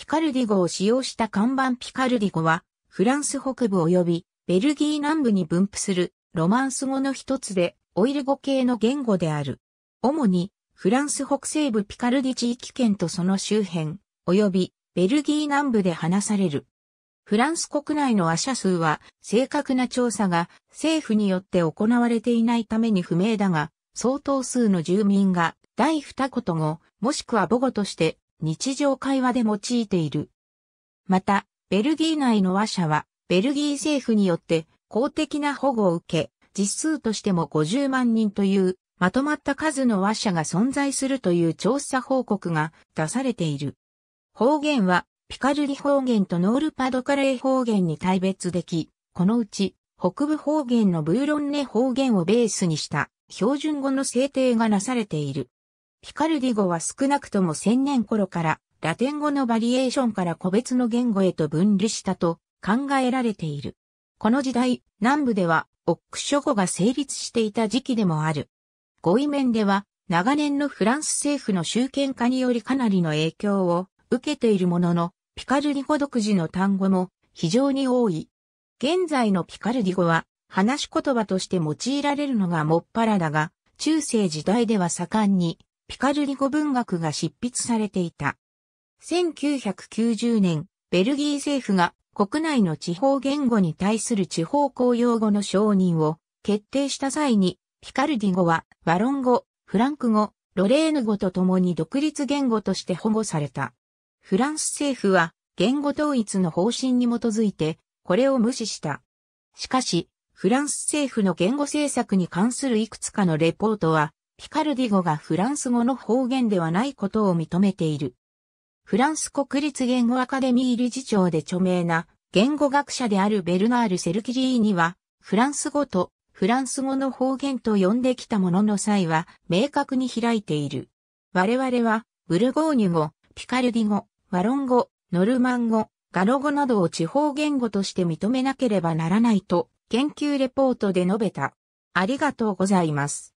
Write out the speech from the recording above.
ピカルディ語を使用した看板ピカルディ語は、フランス北部及びベルギー南部に分布するロマンス語の一つで、オイル語系の言語である。主に、フランス北西部ピカルディ地域圏とその周辺、及びベルギー南部で話される。フランス国内の話者数は正確な調査が政府によって行われていないために不明だが、相当数の住民が第二言語、もしくは母語として日常会話で用いている。また、ベルギー内の話者は、ベルギー政府によって公的な保護を受け、実数としても50万人という、まとまった数の話者が存在するという調査報告が出されている。方言は、ピカルリ方言とノールパドカレー方言に大別でき、このうち、北部方言のブーロンネ方言をベースにした標準語の制定がなされている。ピカルディ語は少なくとも千年頃からラテン語のバリエーションから個別の言語へと分離したと考えられている。この時代、南部ではオック諸語が成立していた時期でもある。語彙面では長年のフランス政府の集権化によりかなりの影響を受けているものの、ピカルディ語独自の単語も非常に多い。現在のピカルディ語は話し言葉として用いられるのがもっぱらだが、中世時代では盛んにピカルディ語文学が執筆されていた。1990年、ベルギー政府が国内の地方言語に対する地方公用語の承認を決定した際に、ピカルディ語はワロン語、フランク語、ロレーヌ語と共に独立言語として保護された。フランス政府は言語統一の方針に基づいて、これを無視した。しかし、フランス政府の言語政策に関するいくつかのレポートは、ピカルディ語がフランス語の方言ではないことを認めている。フランス国立言語アカデミー理事長で著名な言語学者であるベルナール・セルキリーには、フランス語とフランス語の方言と呼んできたものの際は明確に開いている。我々は、ブルゴーニュ語、ピカルディ語、ワロン語、ノルマン語、ガロ語などを地方言語として認めなければならないと研究レポートで述べた。ありがとうございます。